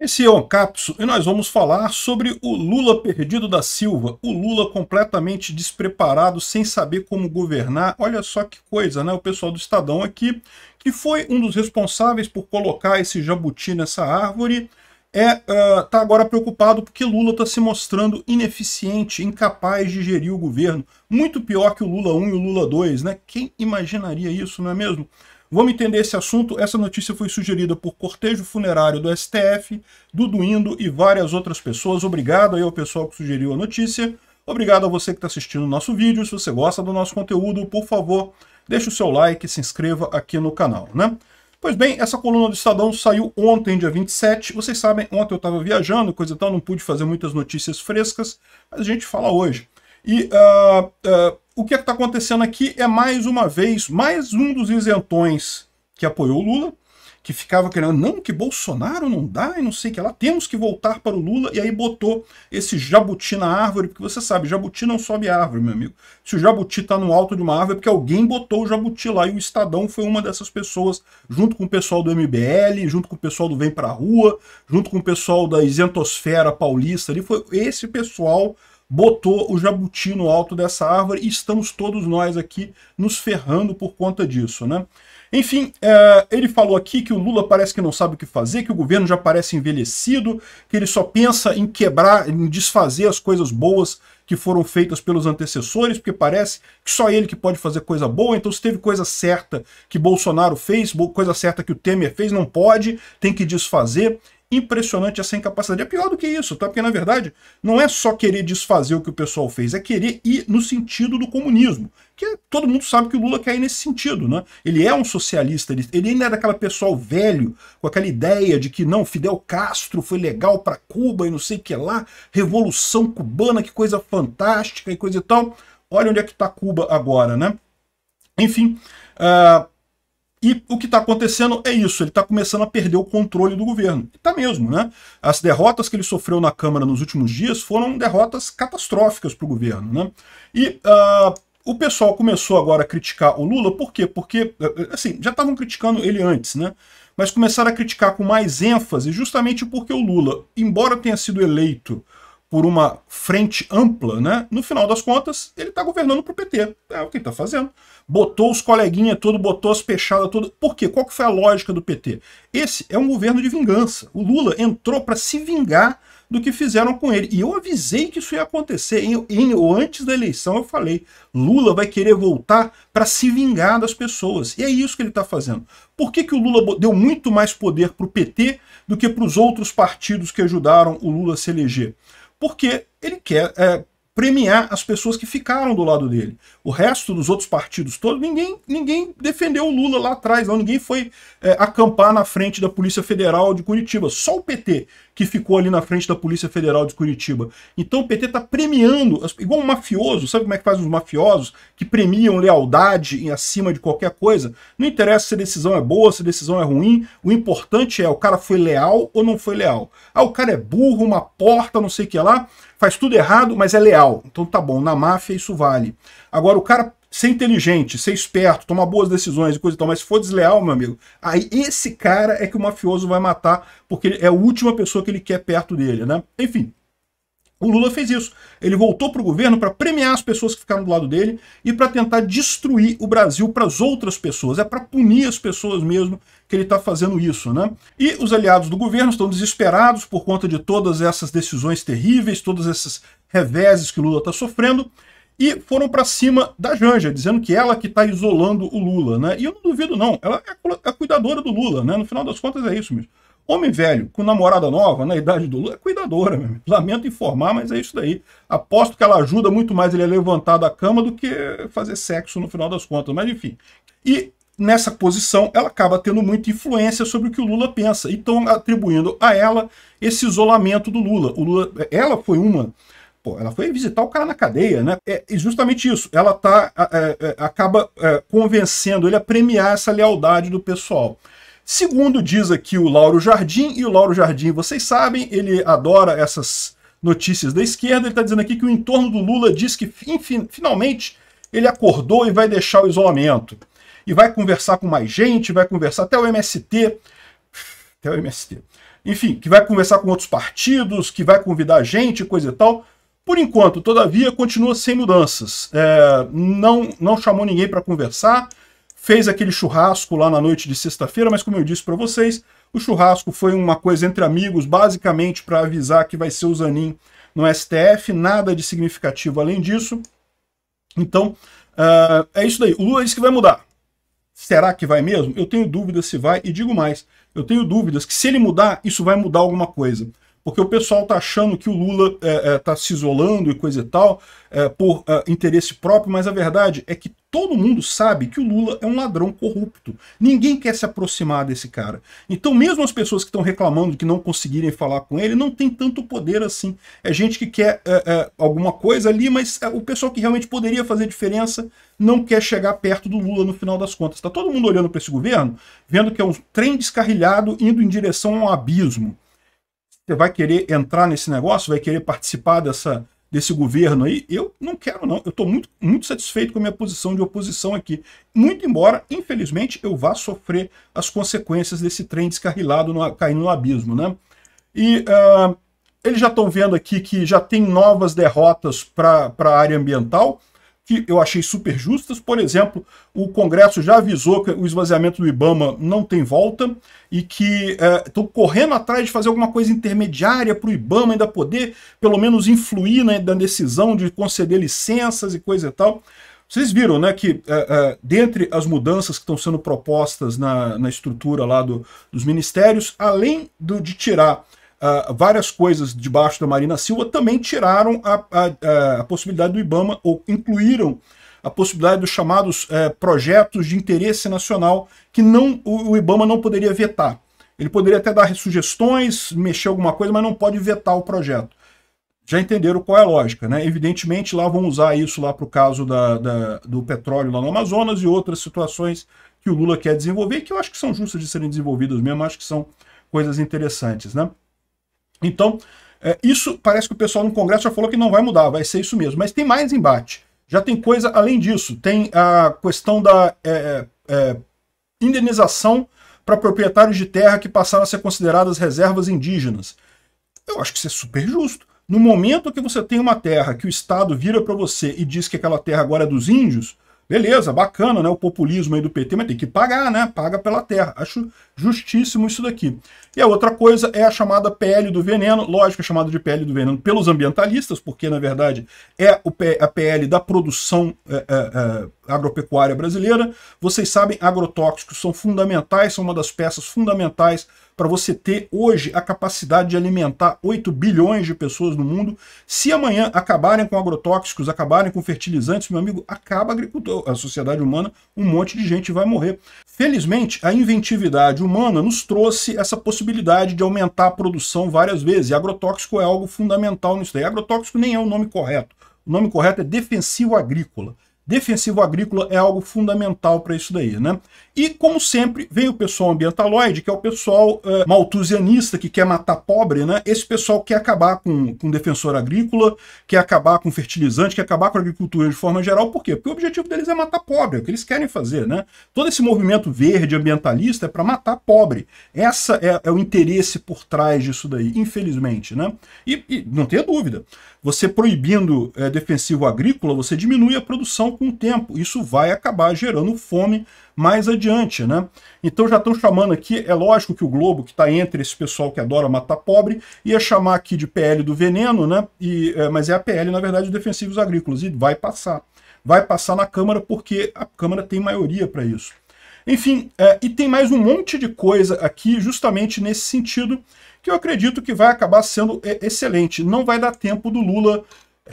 Esse é o Capso e nós vamos falar sobre o Lula perdido da Silva, o Lula completamente despreparado, sem saber como governar. Olha só que coisa, né? O pessoal do Estadão aqui, que foi um dos responsáveis por colocar esse jabuti nessa árvore, é, uh, tá agora preocupado porque Lula está se mostrando ineficiente, incapaz de gerir o governo. Muito pior que o Lula 1 e o Lula 2, né? Quem imaginaria isso, não é mesmo? Vamos entender esse assunto. Essa notícia foi sugerida por cortejo funerário do STF, Dudu Indo e várias outras pessoas. Obrigado aí ao pessoal que sugeriu a notícia. Obrigado a você que está assistindo o nosso vídeo. Se você gosta do nosso conteúdo, por favor, deixe o seu like e se inscreva aqui no canal, né? Pois bem, essa coluna do Estadão saiu ontem, dia 27. Vocês sabem, ontem eu estava viajando, coisa e tal, não pude fazer muitas notícias frescas, mas a gente fala hoje. E uh, uh, o que é está acontecendo aqui é mais uma vez, mais um dos isentões que apoiou o Lula, que ficava querendo, não, que Bolsonaro não dá e não sei o que lá, temos que voltar para o Lula, e aí botou esse jabuti na árvore, porque você sabe, jabuti não sobe árvore, meu amigo. Se o jabuti está no alto de uma árvore, é porque alguém botou o jabuti lá, e o Estadão foi uma dessas pessoas, junto com o pessoal do MBL, junto com o pessoal do Vem Pra Rua, junto com o pessoal da isentosfera paulista ali, foi esse pessoal botou o jabuti no alto dessa árvore e estamos todos nós aqui nos ferrando por conta disso, né? Enfim, é, ele falou aqui que o Lula parece que não sabe o que fazer, que o governo já parece envelhecido, que ele só pensa em quebrar, em desfazer as coisas boas que foram feitas pelos antecessores, porque parece que só ele que pode fazer coisa boa, então se teve coisa certa que Bolsonaro fez, coisa certa que o Temer fez, não pode, tem que desfazer impressionante essa incapacidade. É pior do que isso, tá? Porque, na verdade, não é só querer desfazer o que o pessoal fez, é querer ir no sentido do comunismo. Que todo mundo sabe que o Lula quer ir nesse sentido, né? Ele é um socialista, ele, ele ainda é daquela pessoal velho, com aquela ideia de que não, Fidel Castro foi legal para Cuba e não sei o que lá, Revolução Cubana, que coisa fantástica e coisa e tal. Olha onde é que tá Cuba agora, né? Enfim, uh, e o que está acontecendo é isso, ele está começando a perder o controle do governo. Está mesmo, né? As derrotas que ele sofreu na Câmara nos últimos dias foram derrotas catastróficas para o governo, né? E uh, o pessoal começou agora a criticar o Lula, por quê? Porque, eh, assim, já estavam criticando ele antes, né? Mas começaram a criticar com mais ênfase justamente porque o Lula, embora tenha sido eleito por uma frente ampla, né? No final das contas, ele está governando para o PT. É o que ele está fazendo. Botou os coleguinhas todo botou as pechadas todo. Por quê? Qual que foi a lógica do PT? Esse é um governo de vingança. O Lula entrou para se vingar do que fizeram com ele. E eu avisei que isso ia acontecer. Em, em, ou antes da eleição eu falei, Lula vai querer voltar para se vingar das pessoas. E é isso que ele está fazendo. Por que, que o Lula deu muito mais poder para o PT do que para os outros partidos que ajudaram o Lula a se eleger? porque ele quer é, premiar as pessoas que ficaram do lado dele. O resto dos outros partidos todos, ninguém, ninguém defendeu o Lula lá atrás, não. ninguém foi é, acampar na frente da Polícia Federal de Curitiba, só o PT que ficou ali na frente da Polícia Federal de Curitiba. Então o PT está premiando, igual um mafioso, sabe como é que faz os mafiosos? Que premiam lealdade em acima de qualquer coisa. Não interessa se a decisão é boa, se a decisão é ruim, o importante é o cara foi leal ou não foi leal. Ah, o cara é burro, uma porta, não sei o que lá, faz tudo errado, mas é leal. Então tá bom, na máfia isso vale. Agora o cara ser inteligente, ser esperto, tomar boas decisões e coisa e tal, mas se for desleal, meu amigo, aí esse cara é que o mafioso vai matar, porque é a última pessoa que ele quer perto dele, né? Enfim, o Lula fez isso. Ele voltou para o governo para premiar as pessoas que ficaram do lado dele e para tentar destruir o Brasil para as outras pessoas. É para punir as pessoas mesmo que ele está fazendo isso. né? E os aliados do governo estão desesperados por conta de todas essas decisões terríveis, todas essas reveses que o Lula está sofrendo e foram para cima da Janja, dizendo que ela que está isolando o Lula, né? E eu não duvido não, ela é, é a cuidadora do Lula, né? No final das contas é isso mesmo. Homem velho com namorada nova na idade do Lula é cuidadora, mesmo. lamento informar, mas é isso daí. Aposto que ela ajuda muito mais ele a levantar da cama do que fazer sexo no final das contas, mas enfim. E nessa posição ela acaba tendo muita influência sobre o que o Lula pensa, e estão atribuindo a ela esse isolamento do Lula. O Lula ela foi uma Pô, ela foi visitar o cara na cadeia, né? É, e justamente isso. Ela tá, é, é, acaba é, convencendo ele a premiar essa lealdade do pessoal. Segundo diz aqui o Lauro Jardim, e o Lauro Jardim, vocês sabem, ele adora essas notícias da esquerda. Ele está dizendo aqui que o entorno do Lula diz que enfim, finalmente ele acordou e vai deixar o isolamento. E vai conversar com mais gente, vai conversar até o MST. Até o MST. Enfim, que vai conversar com outros partidos, que vai convidar gente, coisa e tal. Por enquanto, todavia, continua sem mudanças. É, não, não chamou ninguém para conversar, fez aquele churrasco lá na noite de sexta-feira, mas como eu disse para vocês, o churrasco foi uma coisa entre amigos, basicamente para avisar que vai ser o Zanin no STF, nada de significativo além disso. Então, uh, é isso daí. O Lula disse que vai mudar. Será que vai mesmo? Eu tenho dúvidas se vai, e digo mais, eu tenho dúvidas que se ele mudar, isso vai mudar alguma coisa porque o pessoal tá achando que o Lula é, é, tá se isolando e coisa e tal, é, por é, interesse próprio, mas a verdade é que todo mundo sabe que o Lula é um ladrão corrupto. Ninguém quer se aproximar desse cara. Então, mesmo as pessoas que estão reclamando que não conseguirem falar com ele, não tem tanto poder assim. É gente que quer é, é, alguma coisa ali, mas o pessoal que realmente poderia fazer diferença não quer chegar perto do Lula no final das contas. Está todo mundo olhando para esse governo, vendo que é um trem descarrilhado indo em direção a um abismo. Você vai querer entrar nesse negócio? Vai querer participar dessa, desse governo aí? Eu não quero, não. Eu estou muito, muito satisfeito com a minha posição de oposição aqui. Muito embora, infelizmente, eu vá sofrer as consequências desse trem descarrilado no, caindo no abismo, né? E uh, eles já estão vendo aqui que já tem novas derrotas para a área ambiental que eu achei super justas. Por exemplo, o Congresso já avisou que o esvaziamento do Ibama não tem volta e que estão é, correndo atrás de fazer alguma coisa intermediária para o Ibama ainda poder, pelo menos, influir né, na decisão de conceder licenças e coisa e tal. Vocês viram né, que, é, é, dentre as mudanças que estão sendo propostas na, na estrutura lá do, dos ministérios, além do, de tirar ah, várias coisas debaixo da Marina Silva também tiraram a, a, a, possibilidade do IBAMA, ou incluíram a possibilidade dos chamados eh, projetos de interesse nacional que não o, o IBAMA não poderia vetar. Ele poderia até dar sugestões, mexer alguma coisa, mas não pode vetar o projeto. Já entenderam qual é a lógica, né? Evidentemente, lá vão usar isso lá para o caso da, da, do petróleo lá no Amazonas e outras situações que o Lula quer desenvolver, que eu acho que são justas de serem desenvolvidas mesmo, acho que são coisas interessantes, né? Então, é, isso parece que o pessoal no Congresso já falou que não vai mudar, vai ser isso mesmo. Mas tem mais embate. Já tem coisa além disso. Tem a questão da é, é, é indenização para proprietários de terra que passaram a ser consideradas reservas indígenas. Eu acho que isso é super justo. No momento que você tem uma terra que o Estado vira para você e diz que aquela terra agora é dos índios, Beleza, bacana, né? O populismo aí do PT, mas tem que pagar, né? Paga pela terra. Acho justíssimo isso daqui. E a outra coisa é a chamada PL do veneno. Lógico, é chamada de PL do veneno pelos ambientalistas, porque, na verdade, é a PL da produção é, é, é agropecuária brasileira. Vocês sabem, agrotóxicos são fundamentais, são uma das peças fundamentais para você ter hoje a capacidade de alimentar 8 bilhões de pessoas no mundo. Se amanhã acabarem com agrotóxicos, acabarem com fertilizantes, meu amigo, acaba a, agricultura, a sociedade humana, um monte de gente vai morrer. Felizmente, a inventividade humana nos trouxe essa possibilidade de aumentar a produção várias vezes. E agrotóxico é algo fundamental nisso daí. Agrotóxico nem é o nome correto. O nome correto é defensivo agrícola defensivo agrícola é algo fundamental para isso daí, né? E, como sempre, vem o pessoal ambientaloide, que é o pessoal é, maltusianista, que quer matar pobre, né? Esse pessoal quer acabar com, com defensor agrícola, quer acabar com fertilizante, quer acabar com a agricultura de forma geral. Por quê? Porque o objetivo deles é matar pobre, é o que eles querem fazer, né? Todo esse movimento verde ambientalista é para matar pobre. Essa é, é, o interesse por trás disso daí, infelizmente, né? E, e não tenha dúvida, você proibindo é, defensivo agrícola, você diminui a produção com o tempo. Isso vai acabar gerando fome mais adiante, né? Então já estão chamando aqui, é lógico que o Globo, que está entre esse pessoal que adora matar pobre, ia chamar aqui de PL do veneno, né? E, é, mas é a PL, na verdade, de defensivos agrícolas, e vai passar. Vai passar na Câmara porque a Câmara tem maioria para isso. Enfim, é, e tem mais um monte de coisa aqui justamente nesse sentido que eu acredito que vai acabar sendo é, excelente. Não vai dar tempo do Lula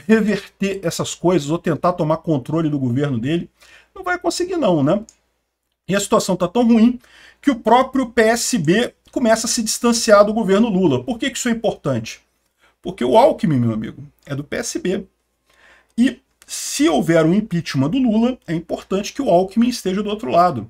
reverter essas coisas ou tentar tomar controle do governo dele. Não vai conseguir não, né? E a situação está tão ruim que o próprio PSB começa a se distanciar do governo Lula. Por que, que isso é importante? Porque o Alckmin, meu amigo, é do PSB. E se houver um impeachment do Lula, é importante que o Alckmin esteja do outro lado.